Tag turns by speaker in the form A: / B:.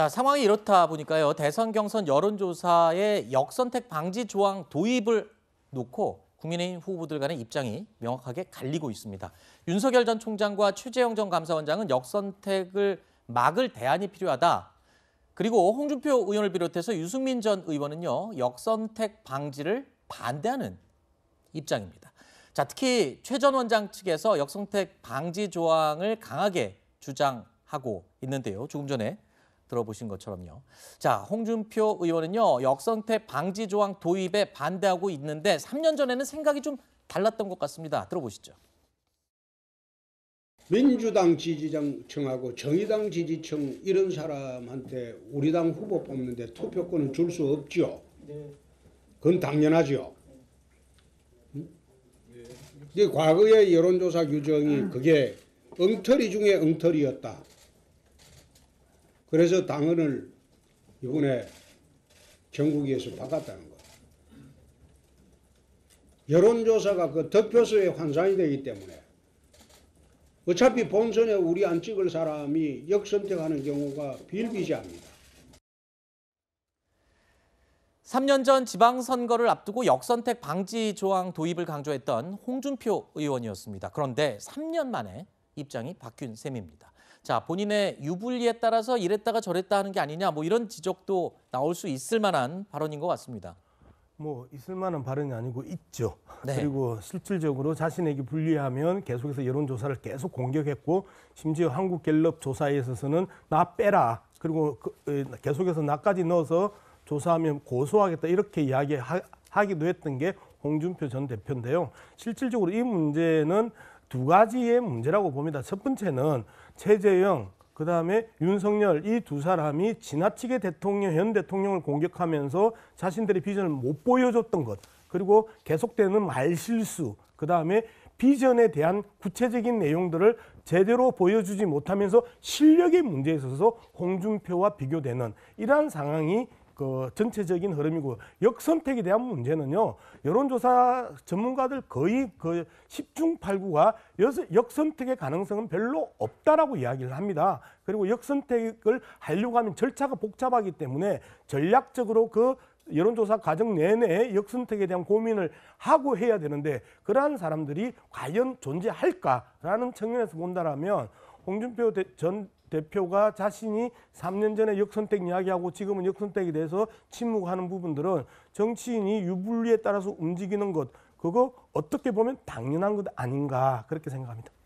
A: 자, 상황이 이렇다 보니까요. 대선 경선 여론조사에 역선택 방지 조항 도입을 놓고 국민의힘 후보들 간의 입장이 명확하게 갈리고 있습니다. 윤석열 전 총장과 최재형 전 감사원장은 역선택을 막을 대안이 필요하다. 그리고 홍준표 의원을 비롯해서 유승민 전 의원은요. 역선택 방지를 반대하는 입장입니다. 자, 특히 최 전 원장 측에서 역선택 방지 조항을 강하게 주장하고 있는데요. 조금 전에 들어보신 것처럼요. 자, 홍준표 의원은요. 역선택 방지 조항 도입에 반대하고 있는데 3년 전에는 생각이 좀 달랐던 것 같습니다. 들어보시죠.
B: 민주당 지지층하고 정의당 지지층 이런 사람한테 우리 당 후보 뽑는데 투표권은 줄 수 없죠. 그건 당연하죠. 근데 과거의 여론조사 규정이 그게 엉터리 중에 엉터리였다. 그래서 당헌을 이번에 전국에서 바꿨다는 거예요. 여론조사가 그 득표수의 환산이 되기 때문에 어차피 본선에 우리 안 찍을 사람이 역선택하는 경우가
A: 비일비재합니다. 3년 전 지방선거를 앞두고 역선택 방지 조항 도입을 강조했던 홍준표 의원이었습니다. 그런데 3년 만에 입장이 바뀐 셈입니다. 자 본인의 유불리에 따라서 이랬다가 저랬다 하는 게 아니냐 뭐 이런 지적도 나올 수 있을 만한 발언인 것 같습니다.
C: 뭐 있을 만한 발언이 아니고 있죠. 네. 그리고 실질적으로 자신에게 불리하면 계속해서 여론조사를 계속 공격했고 심지어 한국갤럽 조사에 있서는나 빼라 그리고 그, 계속해서 나까지 넣어서 조사하면 고소하겠다 이렇게 이야기하기도 했던 게 홍준표 전 대표인데요. 실질적으로 이 문제는 두 가지의 문제라고 봅니다. 첫 번째는 최재형 그 다음에 윤석열 이 두 사람이 지나치게 대통령, 현 대통령을 공격하면서 자신들의 비전을 못 보여줬던 것, 그리고 계속되는 말실수, 그 다음에 비전에 대한 구체적인 내용들을 제대로 보여주지 못하면서 실력의 문제에 있어서 홍준표와 비교되는 이러한 상황이 그 전체적인 흐름이고 역선택에 대한 문제는요. 여론조사 전문가들 거의 그 10중 8구가 역선택의 가능성은 별로 없다라고 이야기를 합니다. 그리고 역선택을 하려고 하면 절차가 복잡하기 때문에 전략적으로 그 여론조사 과정 내내 역선택에 대한 고민을 하고 해야 되는데 그러한 사람들이 과연 존재할까라는 측면에서 본다라면 홍준표 전 대표가 자신이 3년 전에 역선택 이야기하고 지금은 역선택에 대해서 침묵하는 부분들은 정치인이 유불리에 따라서 움직이는 것 그거 어떻게 보면 당연한 것 아닌가 그렇게 생각합니다.